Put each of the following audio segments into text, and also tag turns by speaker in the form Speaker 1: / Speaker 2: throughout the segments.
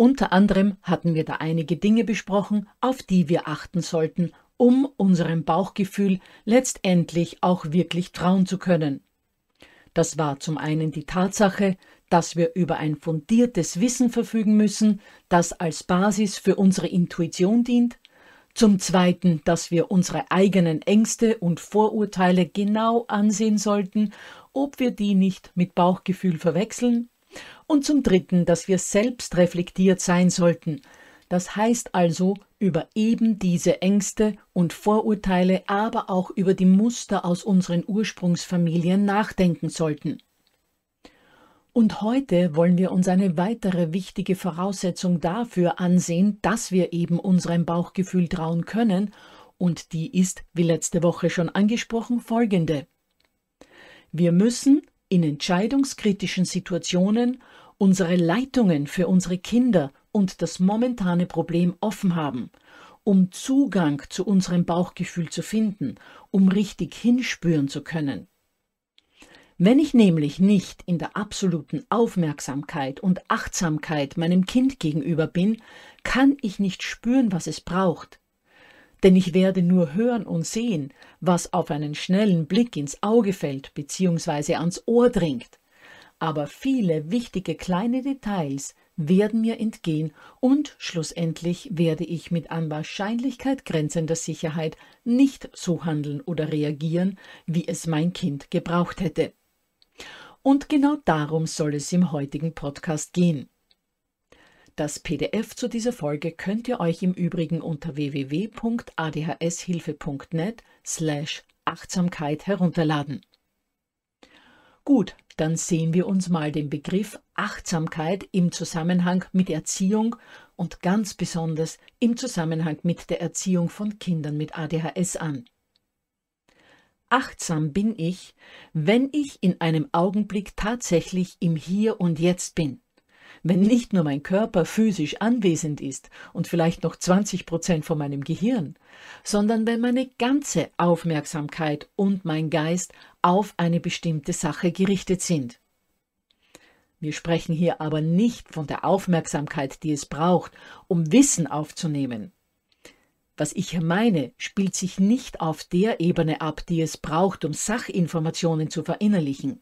Speaker 1: unter anderem hatten wir da einige Dinge besprochen, auf die wir achten sollten, um unserem Bauchgefühl letztendlich auch wirklich trauen zu können. Das war zum einen die Tatsache, dass wir über ein fundiertes Wissen verfügen müssen, das als Basis für unsere Intuition dient, zum Zweiten, dass wir unsere eigenen Ängste und Vorurteile genau ansehen sollten, ob wir die nicht mit Bauchgefühl verwechseln, und zum Dritten, dass wir selbst reflektiert sein sollten. Das heißt also, über eben diese Ängste und Vorurteile, aber auch über die Muster aus unseren Ursprungsfamilien nachdenken sollten. Und heute wollen wir uns eine weitere wichtige Voraussetzung dafür ansehen, dass wir eben unserem Bauchgefühl trauen können, und die ist, wie letzte Woche schon angesprochen, folgende. Wir müssen in entscheidungskritischen Situationen unsere Leitungen für unsere Kinder und das momentane Problem offen haben, um Zugang zu unserem Bauchgefühl zu finden, um richtig hinspüren zu können. Wenn ich nämlich nicht in der absoluten Aufmerksamkeit und Achtsamkeit meinem Kind gegenüber bin, kann ich nicht spüren, was es braucht. Denn ich werde nur hören und sehen, was auf einen schnellen Blick ins Auge fällt bzw. ans Ohr dringt aber viele wichtige kleine Details werden mir entgehen und schlussendlich werde ich mit an Wahrscheinlichkeit grenzender Sicherheit nicht so handeln oder reagieren, wie es mein Kind gebraucht hätte. Und genau darum soll es im heutigen Podcast gehen. Das PDF zu dieser Folge könnt ihr euch im Übrigen unter www.adhshilfe.net slash Achtsamkeit herunterladen. Gut, dann sehen wir uns mal den Begriff Achtsamkeit im Zusammenhang mit Erziehung und ganz besonders im Zusammenhang mit der Erziehung von Kindern mit ADHS an. Achtsam bin ich, wenn ich in einem Augenblick tatsächlich im Hier und Jetzt bin wenn nicht nur mein Körper physisch anwesend ist und vielleicht noch 20 Prozent von meinem Gehirn, sondern wenn meine ganze Aufmerksamkeit und mein Geist auf eine bestimmte Sache gerichtet sind. Wir sprechen hier aber nicht von der Aufmerksamkeit, die es braucht, um Wissen aufzunehmen. Was ich meine, spielt sich nicht auf der Ebene ab, die es braucht, um Sachinformationen zu verinnerlichen.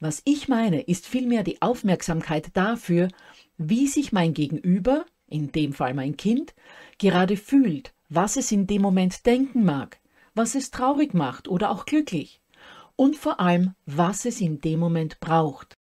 Speaker 1: Was ich meine, ist vielmehr die Aufmerksamkeit dafür, wie sich mein Gegenüber, in dem Fall mein Kind, gerade fühlt, was es in dem Moment denken mag, was es traurig macht oder auch glücklich und vor allem, was es in dem Moment braucht.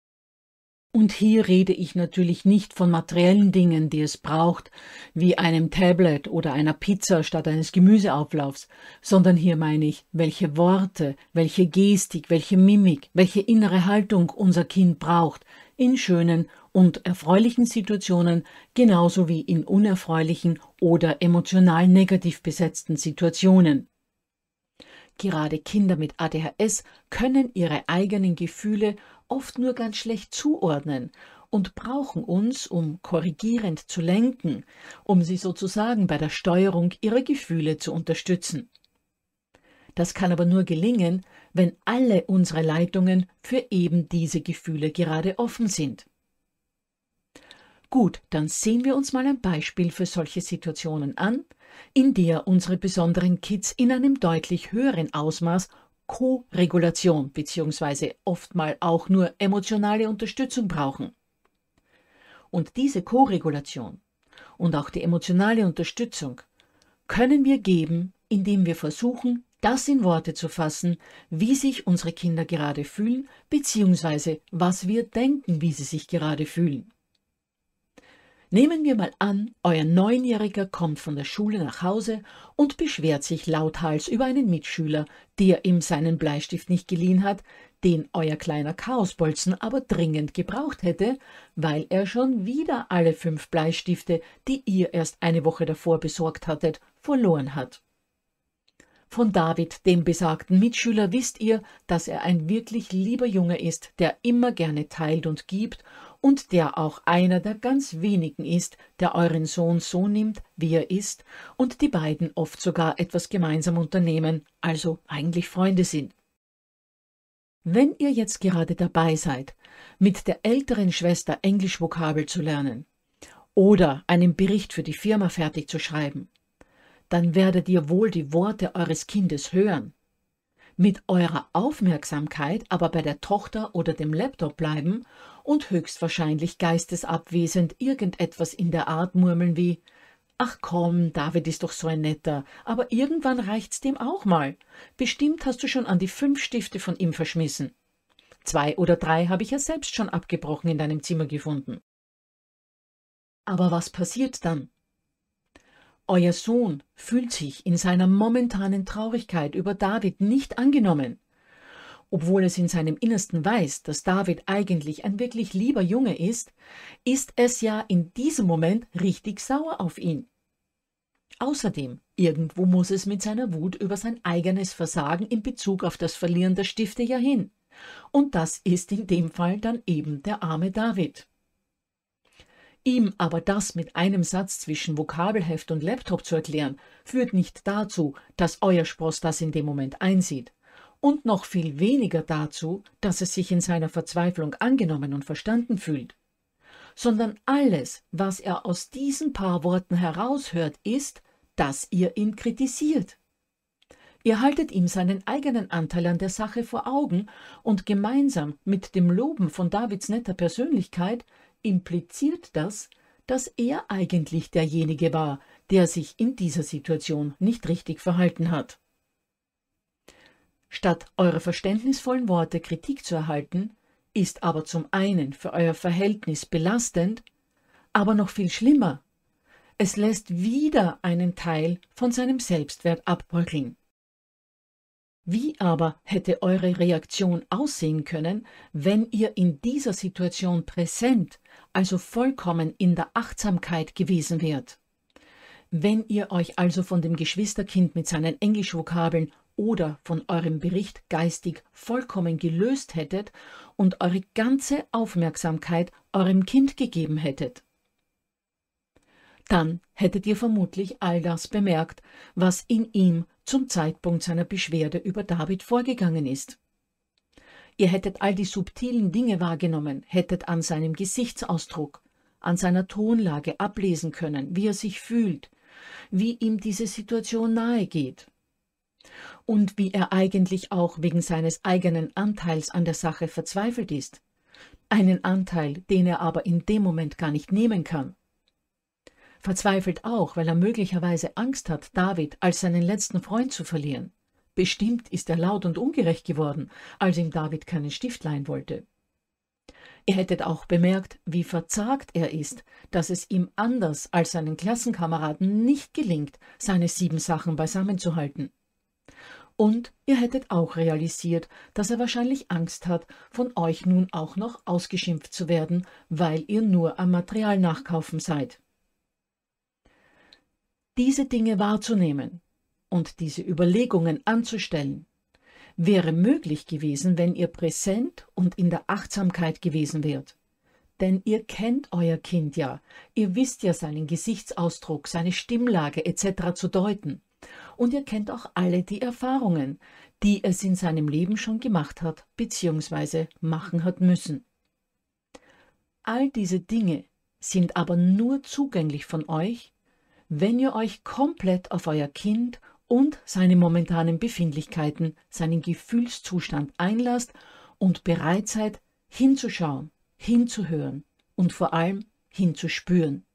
Speaker 1: Und hier rede ich natürlich nicht von materiellen Dingen, die es braucht, wie einem Tablet oder einer Pizza statt eines Gemüseauflaufs, sondern hier meine ich, welche Worte, welche Gestik, welche Mimik, welche innere Haltung unser Kind braucht, in schönen und erfreulichen Situationen genauso wie in unerfreulichen oder emotional negativ besetzten Situationen. Gerade Kinder mit ADHS können ihre eigenen Gefühle oft nur ganz schlecht zuordnen und brauchen uns, um korrigierend zu lenken, um sie sozusagen bei der Steuerung ihrer Gefühle zu unterstützen. Das kann aber nur gelingen, wenn alle unsere Leitungen für eben diese Gefühle gerade offen sind. Gut, dann sehen wir uns mal ein Beispiel für solche Situationen an, in der unsere besonderen Kids in einem deutlich höheren Ausmaß Co-Regulation bzw. oftmal auch nur emotionale Unterstützung brauchen. Und diese Co-Regulation und auch die emotionale Unterstützung können wir geben, indem wir versuchen, das in Worte zu fassen, wie sich unsere Kinder gerade fühlen, beziehungsweise was wir denken, wie sie sich gerade fühlen. Nehmen wir mal an, euer Neunjähriger kommt von der Schule nach Hause und beschwert sich lauthals über einen Mitschüler, der ihm seinen Bleistift nicht geliehen hat, den euer kleiner Chaosbolzen aber dringend gebraucht hätte, weil er schon wieder alle fünf Bleistifte, die ihr erst eine Woche davor besorgt hattet, verloren hat. Von David, dem besagten Mitschüler, wisst ihr, dass er ein wirklich lieber Junge ist, der immer gerne teilt und gibt und der auch einer der ganz wenigen ist, der euren Sohn so nimmt, wie er ist, und die beiden oft sogar etwas gemeinsam unternehmen, also eigentlich Freunde sind. Wenn ihr jetzt gerade dabei seid, mit der älteren Schwester Englischvokabel zu lernen oder einen Bericht für die Firma fertig zu schreiben, dann werdet ihr wohl die Worte eures Kindes hören, mit eurer Aufmerksamkeit aber bei der Tochter oder dem Laptop bleiben und höchstwahrscheinlich geistesabwesend irgendetwas in der Art murmeln wie Ach komm, David ist doch so ein netter, aber irgendwann reicht's dem auch mal. Bestimmt hast du schon an die fünf Stifte von ihm verschmissen. Zwei oder drei habe ich ja selbst schon abgebrochen in deinem Zimmer gefunden. Aber was passiert dann? Euer Sohn fühlt sich in seiner momentanen Traurigkeit über David nicht angenommen, obwohl es in seinem Innersten weiß, dass David eigentlich ein wirklich lieber Junge ist, ist es ja in diesem Moment richtig sauer auf ihn. Außerdem, irgendwo muss es mit seiner Wut über sein eigenes Versagen in Bezug auf das Verlieren der Stifte ja hin. Und das ist in dem Fall dann eben der arme David. Ihm aber das mit einem Satz zwischen Vokabelheft und Laptop zu erklären, führt nicht dazu, dass euer Spross das in dem Moment einsieht. Und noch viel weniger dazu, dass es sich in seiner Verzweiflung angenommen und verstanden fühlt. Sondern alles, was er aus diesen paar Worten heraushört, ist, dass ihr ihn kritisiert. Ihr haltet ihm seinen eigenen Anteil an der Sache vor Augen und gemeinsam mit dem Loben von Davids netter Persönlichkeit impliziert das, dass er eigentlich derjenige war, der sich in dieser Situation nicht richtig verhalten hat. Statt eurer verständnisvollen Worte Kritik zu erhalten, ist aber zum einen für euer Verhältnis belastend, aber noch viel schlimmer, es lässt wieder einen Teil von seinem Selbstwert abbröckeln. Wie aber hätte eure Reaktion aussehen können, wenn ihr in dieser Situation präsent, also vollkommen in der Achtsamkeit gewesen wärt? Wenn ihr euch also von dem Geschwisterkind mit seinen Englischvokabeln oder von eurem Bericht geistig vollkommen gelöst hättet und eure ganze Aufmerksamkeit eurem Kind gegeben hättet dann hättet ihr vermutlich all das bemerkt, was in ihm zum Zeitpunkt seiner Beschwerde über David vorgegangen ist. Ihr hättet all die subtilen Dinge wahrgenommen, hättet an seinem Gesichtsausdruck, an seiner Tonlage ablesen können, wie er sich fühlt, wie ihm diese Situation nahe geht und wie er eigentlich auch wegen seines eigenen Anteils an der Sache verzweifelt ist, einen Anteil, den er aber in dem Moment gar nicht nehmen kann verzweifelt auch, weil er möglicherweise Angst hat, David als seinen letzten Freund zu verlieren. Bestimmt ist er laut und ungerecht geworden, als ihm David keinen Stift leihen wollte. Ihr hättet auch bemerkt, wie verzagt er ist, dass es ihm anders als seinen Klassenkameraden nicht gelingt, seine sieben Sachen beisammen zu halten. Und ihr hättet auch realisiert, dass er wahrscheinlich Angst hat, von euch nun auch noch ausgeschimpft zu werden, weil ihr nur am Material nachkaufen seid. Diese Dinge wahrzunehmen und diese Überlegungen anzustellen, wäre möglich gewesen, wenn ihr präsent und in der Achtsamkeit gewesen wärt. Denn ihr kennt euer Kind ja, ihr wisst ja seinen Gesichtsausdruck, seine Stimmlage etc. zu deuten. Und ihr kennt auch alle die Erfahrungen, die es in seinem Leben schon gemacht hat bzw. machen hat müssen. All diese Dinge sind aber nur zugänglich von euch, wenn ihr euch komplett auf euer Kind und seine momentanen Befindlichkeiten, seinen Gefühlszustand einlasst und bereit seid, hinzuschauen, hinzuhören und vor allem hinzuspüren.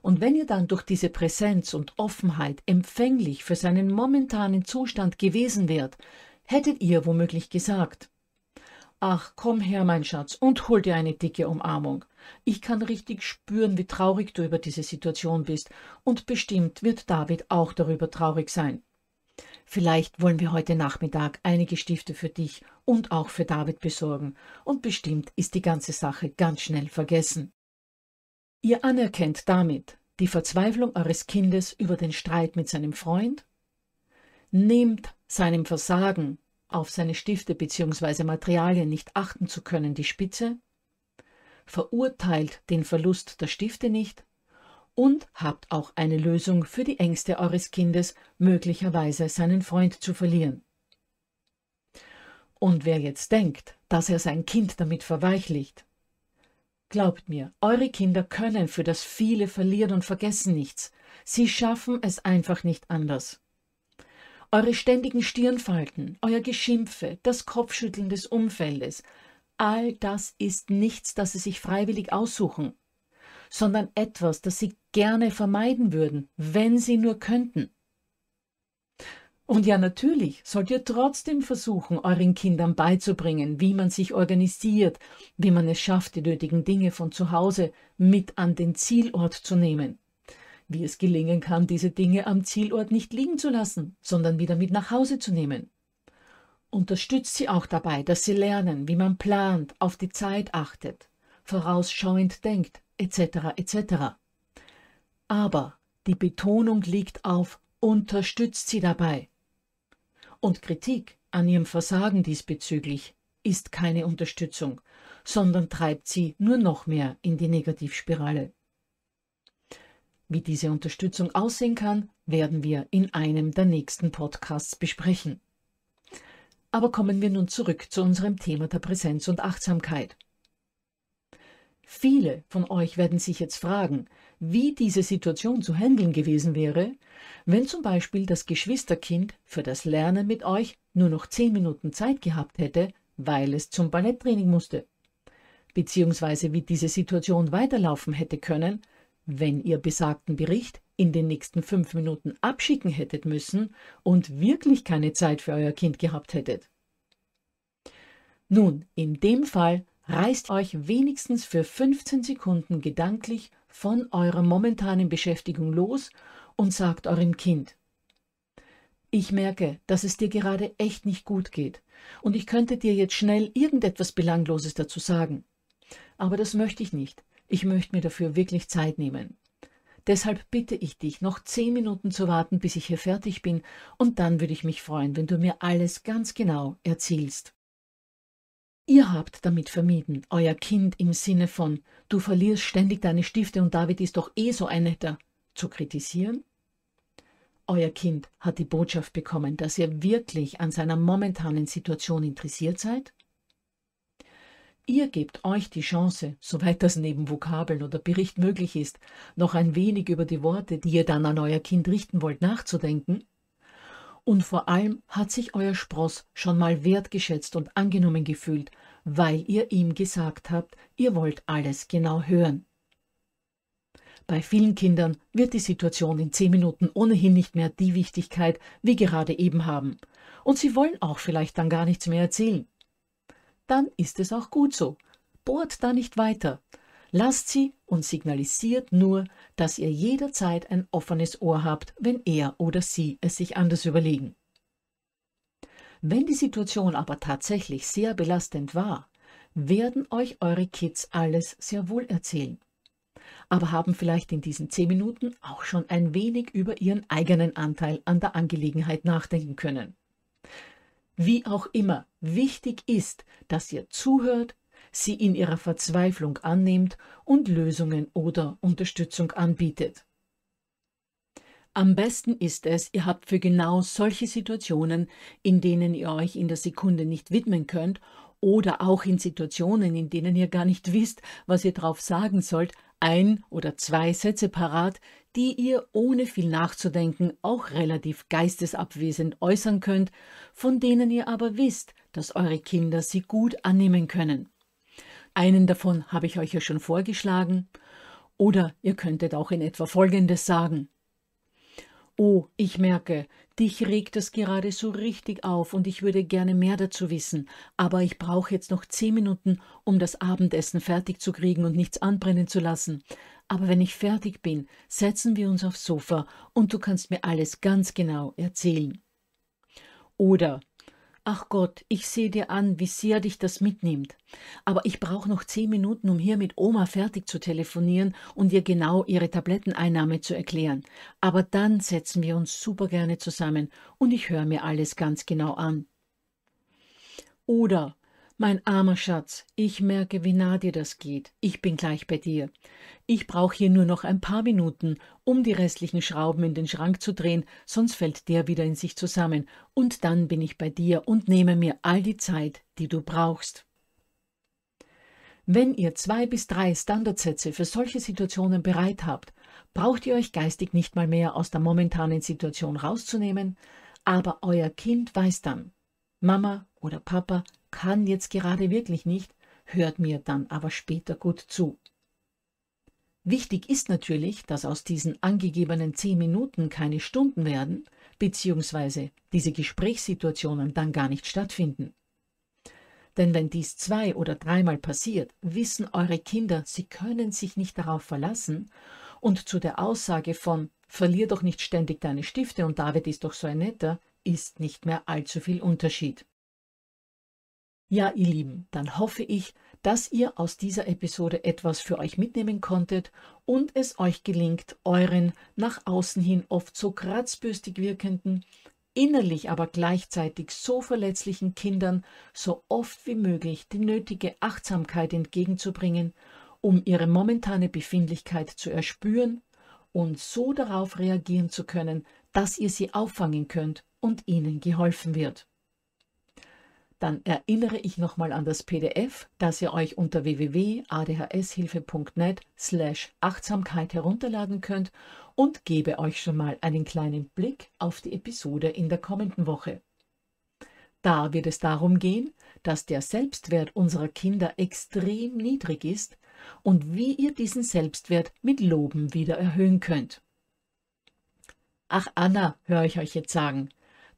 Speaker 1: Und wenn ihr dann durch diese Präsenz und Offenheit empfänglich für seinen momentanen Zustand gewesen wärt, hättet ihr womöglich gesagt, Ach, komm her, mein Schatz, und hol dir eine dicke Umarmung. Ich kann richtig spüren, wie traurig du über diese Situation bist, und bestimmt wird David auch darüber traurig sein. Vielleicht wollen wir heute Nachmittag einige Stifte für dich und auch für David besorgen, und bestimmt ist die ganze Sache ganz schnell vergessen. Ihr anerkennt damit die Verzweiflung eures Kindes über den Streit mit seinem Freund, nehmt seinem Versagen auf seine Stifte bzw. Materialien nicht achten zu können, die Spitze, verurteilt den Verlust der Stifte nicht und habt auch eine Lösung für die Ängste eures Kindes, möglicherweise seinen Freund zu verlieren. Und wer jetzt denkt, dass er sein Kind damit verweichlicht, Glaubt mir, eure Kinder können für das viele verlieren und vergessen nichts. Sie schaffen es einfach nicht anders. Eure ständigen Stirnfalten, euer Geschimpfe, das Kopfschütteln des Umfeldes, all das ist nichts, das sie sich freiwillig aussuchen, sondern etwas, das sie gerne vermeiden würden, wenn sie nur könnten. Und ja, natürlich sollt ihr trotzdem versuchen, euren Kindern beizubringen, wie man sich organisiert, wie man es schafft, die nötigen Dinge von zu Hause mit an den Zielort zu nehmen wie es gelingen kann, diese Dinge am Zielort nicht liegen zu lassen, sondern wieder mit nach Hause zu nehmen. Unterstützt sie auch dabei, dass sie lernen, wie man plant, auf die Zeit achtet, vorausschauend denkt, etc. etc. Aber die Betonung liegt auf unterstützt sie dabei. Und Kritik an ihrem Versagen diesbezüglich ist keine Unterstützung, sondern treibt sie nur noch mehr in die Negativspirale. Wie diese Unterstützung aussehen kann, werden wir in einem der nächsten Podcasts besprechen. Aber kommen wir nun zurück zu unserem Thema der Präsenz und Achtsamkeit. Viele von euch werden sich jetzt fragen, wie diese Situation zu handeln gewesen wäre, wenn zum Beispiel das Geschwisterkind für das Lernen mit euch nur noch zehn Minuten Zeit gehabt hätte, weil es zum Balletttraining musste. Beziehungsweise wie diese Situation weiterlaufen hätte können, wenn ihr besagten Bericht in den nächsten fünf Minuten abschicken hättet müssen und wirklich keine Zeit für euer Kind gehabt hättet. Nun, in dem Fall reißt euch wenigstens für 15 Sekunden gedanklich von eurer momentanen Beschäftigung los und sagt eurem Kind, ich merke, dass es dir gerade echt nicht gut geht und ich könnte dir jetzt schnell irgendetwas Belangloses dazu sagen. Aber das möchte ich nicht. Ich möchte mir dafür wirklich Zeit nehmen. Deshalb bitte ich dich, noch zehn Minuten zu warten, bis ich hier fertig bin, und dann würde ich mich freuen, wenn du mir alles ganz genau erzählst. Ihr habt damit vermieden, euer Kind im Sinne von du verlierst ständig deine Stifte und David ist doch eh so ein netter zu kritisieren. Euer Kind hat die Botschaft bekommen, dass ihr wirklich an seiner momentanen Situation interessiert seid Ihr gebt euch die Chance, soweit das neben Vokabeln oder Bericht möglich ist, noch ein wenig über die Worte, die ihr dann an euer Kind richten wollt, nachzudenken. Und vor allem hat sich euer Spross schon mal wertgeschätzt und angenommen gefühlt, weil ihr ihm gesagt habt, ihr wollt alles genau hören. Bei vielen Kindern wird die Situation in zehn Minuten ohnehin nicht mehr die Wichtigkeit wie gerade eben haben. Und sie wollen auch vielleicht dann gar nichts mehr erzählen dann ist es auch gut so. Bohrt da nicht weiter. Lasst sie und signalisiert nur, dass ihr jederzeit ein offenes Ohr habt, wenn er oder sie es sich anders überlegen. Wenn die Situation aber tatsächlich sehr belastend war, werden euch eure Kids alles sehr wohl erzählen, aber haben vielleicht in diesen zehn Minuten auch schon ein wenig über ihren eigenen Anteil an der Angelegenheit nachdenken können. Wie auch immer, wichtig ist, dass ihr zuhört, sie in ihrer Verzweiflung annimmt und Lösungen oder Unterstützung anbietet. Am besten ist es, ihr habt für genau solche Situationen, in denen ihr euch in der Sekunde nicht widmen könnt oder auch in Situationen, in denen ihr gar nicht wisst, was ihr drauf sagen sollt, ein oder zwei Sätze parat, die ihr ohne viel nachzudenken auch relativ geistesabwesend äußern könnt, von denen ihr aber wisst, dass eure Kinder sie gut annehmen können. Einen davon habe ich euch ja schon vorgeschlagen. Oder ihr könntet auch in etwa Folgendes sagen. Oh, ich merke, Dich regt das gerade so richtig auf und ich würde gerne mehr dazu wissen, aber ich brauche jetzt noch zehn Minuten, um das Abendessen fertig zu kriegen und nichts anbrennen zu lassen. Aber wenn ich fertig bin, setzen wir uns aufs Sofa und du kannst mir alles ganz genau erzählen. Oder Ach Gott, ich sehe dir an, wie sehr dich das mitnimmt. Aber ich brauche noch zehn Minuten, um hier mit Oma fertig zu telefonieren und ihr genau ihre Tabletteneinnahme zu erklären. Aber dann setzen wir uns super gerne zusammen und ich höre mir alles ganz genau an. Oder mein armer Schatz, ich merke, wie nah dir das geht. Ich bin gleich bei dir. Ich brauche hier nur noch ein paar Minuten, um die restlichen Schrauben in den Schrank zu drehen, sonst fällt der wieder in sich zusammen. Und dann bin ich bei dir und nehme mir all die Zeit, die du brauchst. Wenn ihr zwei bis drei Standardsätze für solche Situationen bereit habt, braucht ihr euch geistig nicht mal mehr aus der momentanen Situation rauszunehmen, aber euer Kind weiß dann, Mama oder Papa kann jetzt gerade wirklich nicht, hört mir dann aber später gut zu. Wichtig ist natürlich, dass aus diesen angegebenen zehn Minuten keine Stunden werden, beziehungsweise diese Gesprächssituationen dann gar nicht stattfinden. Denn wenn dies zwei oder dreimal passiert, wissen eure Kinder, sie können sich nicht darauf verlassen und zu der Aussage von verlier doch nicht ständig deine Stifte und David ist doch so ein netter, ist nicht mehr allzu viel Unterschied. Ja, ihr Lieben, dann hoffe ich, dass ihr aus dieser Episode etwas für euch mitnehmen konntet und es euch gelingt, euren nach außen hin oft so kratzbürstig wirkenden, innerlich aber gleichzeitig so verletzlichen Kindern so oft wie möglich die nötige Achtsamkeit entgegenzubringen, um ihre momentane Befindlichkeit zu erspüren und so darauf reagieren zu können, dass ihr sie auffangen könnt und Ihnen geholfen wird. Dann erinnere ich nochmal an das PDF, das ihr euch unter www.adhshilfe.net slash Achtsamkeit herunterladen könnt und gebe euch schon mal einen kleinen Blick auf die Episode in der kommenden Woche. Da wird es darum gehen, dass der Selbstwert unserer Kinder extrem niedrig ist und wie ihr diesen Selbstwert mit Loben wieder erhöhen könnt. Ach Anna, höre ich euch jetzt sagen,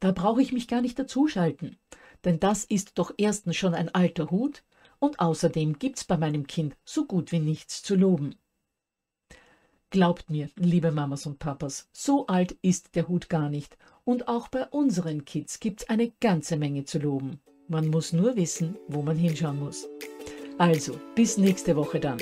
Speaker 1: da brauche ich mich gar nicht dazuschalten, denn das ist doch erstens schon ein alter Hut und außerdem gibt's bei meinem Kind so gut wie nichts zu loben. Glaubt mir, liebe Mamas und Papas, so alt ist der Hut gar nicht und auch bei unseren Kids gibt's eine ganze Menge zu loben. Man muss nur wissen, wo man hinschauen muss. Also, bis nächste Woche dann.